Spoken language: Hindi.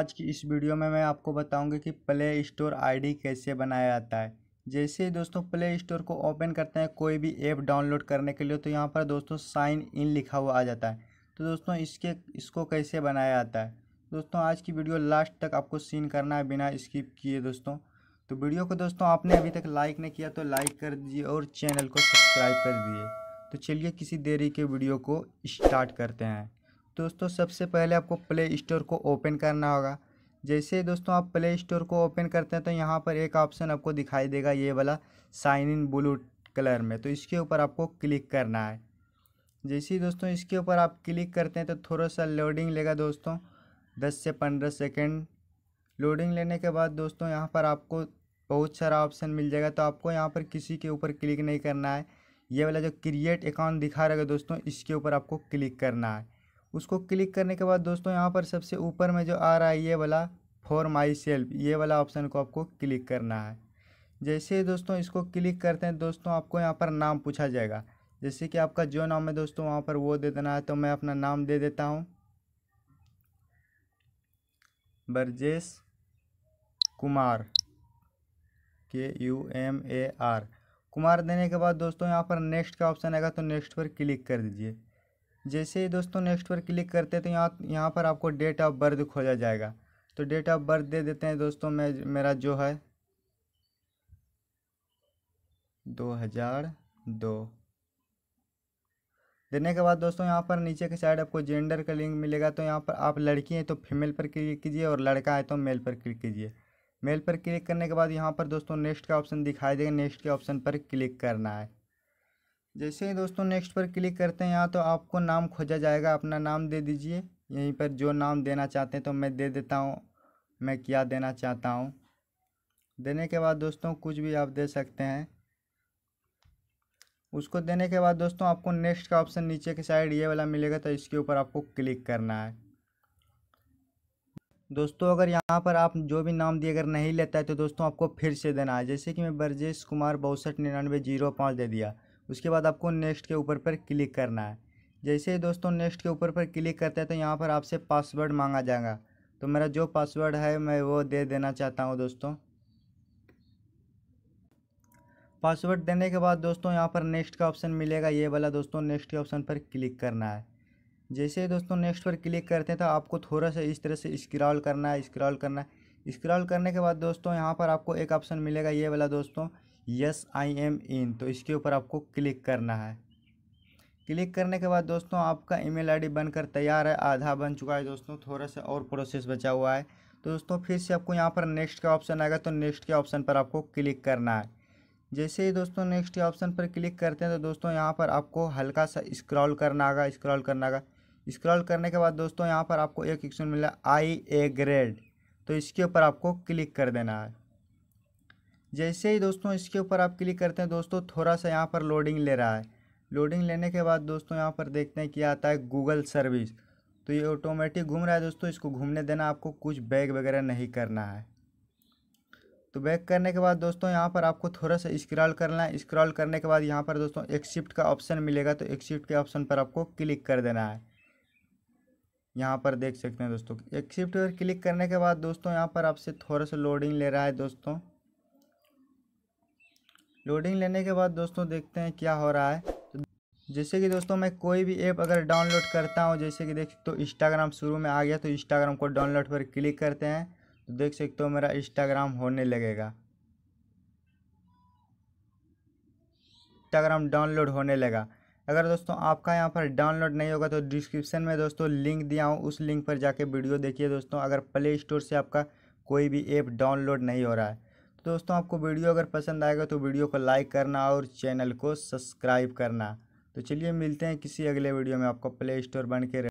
आज की इस वीडियो में मैं आपको बताऊंगा कि प्ले स्टोर आईडी कैसे बनाया जाता है जैसे ही दोस्तों प्ले स्टोर को ओपन करते हैं कोई भी ऐप डाउनलोड करने के लिए तो यहाँ पर दोस्तों साइन इन लिखा हुआ आ जाता है तो दोस्तों इसके इसको कैसे बनाया जाता है दोस्तों आज की वीडियो लास्ट तक आपको सीन करना है बिना स्किप किए दोस्तों तो वीडियो को दोस्तों आपने अभी तक लाइक नहीं किया तो लाइक कर दीजिए और चैनल को सब्सक्राइब कर दिए तो चलिए किसी देरी के वीडियो को स्टार्ट करते हैं दोस्तों सबसे पहले आपको प्ले स्टोर को ओपन करना होगा जैसे दोस्तों आप प्ले स्टोर को ओपन करते हैं तो यहाँ पर एक ऑप्शन आपको दिखाई देगा ये वाला साइन इन ब्लू कलर में तो इसके ऊपर आपको क्लिक करना है जैसे ही दोस्तों इसके ऊपर आप क्लिक करते हैं तो थोड़ा सा लोडिंग लेगा दोस्तों दस से पंद्रह सेकेंड लोडिंग लेने के बाद दोस्तों यहाँ पर आपको बहुत सारा ऑप्शन मिल जाएगा तो आपको यहाँ पर किसी के ऊपर क्लिक नहीं करना है ये वाला जो क्रिएट अकाउंट दिखा रहेगा दोस्तों इसके ऊपर आपको क्लिक करना है उसको क्लिक करने के बाद दोस्तों यहाँ पर सबसे ऊपर में जो आ रहा है ये वाला फॉर माई सेल्फ ये वाला ऑप्शन को आपको क्लिक करना है जैसे दोस्तों इसको क्लिक करते हैं दोस्तों आपको यहाँ पर नाम पूछा जाएगा जैसे कि आपका जो नाम है दोस्तों वहाँ पर वो दे देना है तो मैं अपना नाम दे देता हूँ Brajesh Kumar K U M A R Kumar देने के बाद दोस्तों यहाँ पर नेक्स्ट का ऑप्शन आएगा तो नेक्स्ट पर क्लिक कर दीजिए जैसे ही दोस्तों नेक्स्ट पर क्लिक करते हैं तो यहाँ यहाँ पर आपको डेट ऑफ बर्थ खोजा जाएगा तो डेट ऑफ बर्थ दे देते हैं दोस्तों मैं मेरा जो है दो हज़ार दो देने के बाद दोस्तों यहाँ पर नीचे के साइड आपको जेंडर का लिंक मिलेगा तो यहाँ पर आप लड़की हैं तो फीमेल पर क्लिक कीजिए और लड़का है तो मेल पर क्लिक कीजिए मेल पर क्लिक करने के बाद यहाँ पर दोस्तों नेक्स्ट का ऑप्शन दिखाई देगा नेक्स्ट के ऑप्शन पर क्लिक करना है जैसे ही दोस्तों नेक्स्ट पर क्लिक करते हैं यहाँ तो आपको नाम खोजा जाएगा अपना नाम दे दीजिए यहीं पर जो नाम देना चाहते हैं तो मैं दे देता हूँ मैं क्या देना चाहता हूँ देने के बाद दोस्तों कुछ भी आप दे सकते हैं उसको देने के बाद दोस्तों आपको नेक्स्ट का ऑप्शन नीचे के साइड ये वाला मिलेगा तो इसके ऊपर आपको क्लिक करना है दोस्तों अगर यहाँ पर आप जो भी नाम दिए अगर नहीं लेता है तो दोस्तों आपको फिर से देना है जैसे कि मैं ब्रजेश कुमार बासठ निन्यानवे जीरो पाँच दे दिया उसके बाद आपको नेक्स्ट के ऊपर पर क्लिक करना है जैसे ही दोस्तों नेक्स्ट के ऊपर पर क्लिक करते हैं तो यहाँ पर आपसे पासवर्ड मांगा जाएगा तो मेरा जो पासवर्ड है मैं वो दे देना चाहता हूँ दोस्तों पासवर्ड देने के बाद दोस्तों यहाँ पर नेक्स्ट का ऑप्शन मिलेगा ये वाला दोस्तों नेक्स्ट के ऑप्शन पर क्लिक करना है जैसे ही दोस्तों नेक्स्ट पर क्लिक करते हैं तो आपको थोड़ा सा इस तरह से स्क्रॉल करना है स्क्रॉल करना है स्क्रॉल करने के बाद दोस्तों यहाँ पर आपको एक ऑप्शन मिलेगा ये वाला दोस्तों यस आई एम इन तो इसके ऊपर आपको क्लिक करना है क्लिक करने के बाद दोस्तों आपका ईमेल आईडी बनकर तैयार है आधा बन चुका है दोस्तों थोड़ा सा और प्रोसेस बचा हुआ है तो दोस्तों फिर से आपको यहाँ पर नेक्स्ट का ऑप्शन आएगा तो नेक्स्ट के ऑप्शन पर आपको क्लिक करना है जैसे ही दोस्तों नेक्स्ट के ऑप्शन पर क्लिक करते हैं तो दोस्तों यहाँ पर आपको हल्का सा स्क्रॉल करना आगा स्क्रॉल करना आगा स्क्रॉल करने के बाद दोस्तों यहाँ पर आपको एक ऑप्शन मिला आई ए ग्रेड तो इसके ऊपर आपको क्लिक कर देना है जैसे ही दोस्तों इसके ऊपर आप क्लिक करते हैं दोस्तों थोड़ा सा यहाँ पर लोडिंग ले रहा है लोडिंग लेने के बाद दोस्तों यहाँ पर देखते हैं कि आता है गूगल सर्विस तो ये ऑटोमेटिक घूम रहा है दोस्तों इसको घूमने देना आपको कुछ बैग वगैरह नहीं करना है तो बैग करने के बाद दोस्तों यहाँ पर आपको थोड़ा सा स्क्रॉल करना है स्क्रॉल करने के बाद यहाँ पर दोस्तों एक्सिप्ट का ऑप्शन मिलेगा तो एक्सिप्ट के ऑप्शन पर आपको क्लिक कर देना है यहाँ पर देख सकते हैं दोस्तों एक्सिप्ट पर क्लिक करने के बाद दोस्तों यहाँ पर आपसे थोड़ा सा लोडिंग ले रहा है दोस्तों लोडिंग लेने के बाद दोस्तों देखते हैं क्या हो रहा है तो जैसे कि दोस्तों मैं कोई भी ऐप अगर डाउनलोड करता हूँ जैसे कि देख सकते हो इंस्टाग्राम शुरू में आ गया तो इंस्टाग्राम को डाउनलोड पर क्लिक करते हैं तो देख सकते हो मेरा इंस्टाग्राम होने लगेगा इंस्टाग्राम डाउनलोड होने लगा अगर दोस्तों आपका यहाँ पर डाउनलोड नहीं होगा तो डिस्क्रिप्शन में दोस्तों लिंक दिया हूँ उस लिंक पर जाके वीडियो देखिए दोस्तों अगर प्ले स्टोर से आपका कोई भी ऐप डाउनलोड नहीं हो रहा है दोस्तों आपको वीडियो अगर पसंद आएगा तो वीडियो को लाइक करना और चैनल को सब्सक्राइब करना तो चलिए मिलते हैं किसी अगले वीडियो में आपको प्ले स्टोर बन के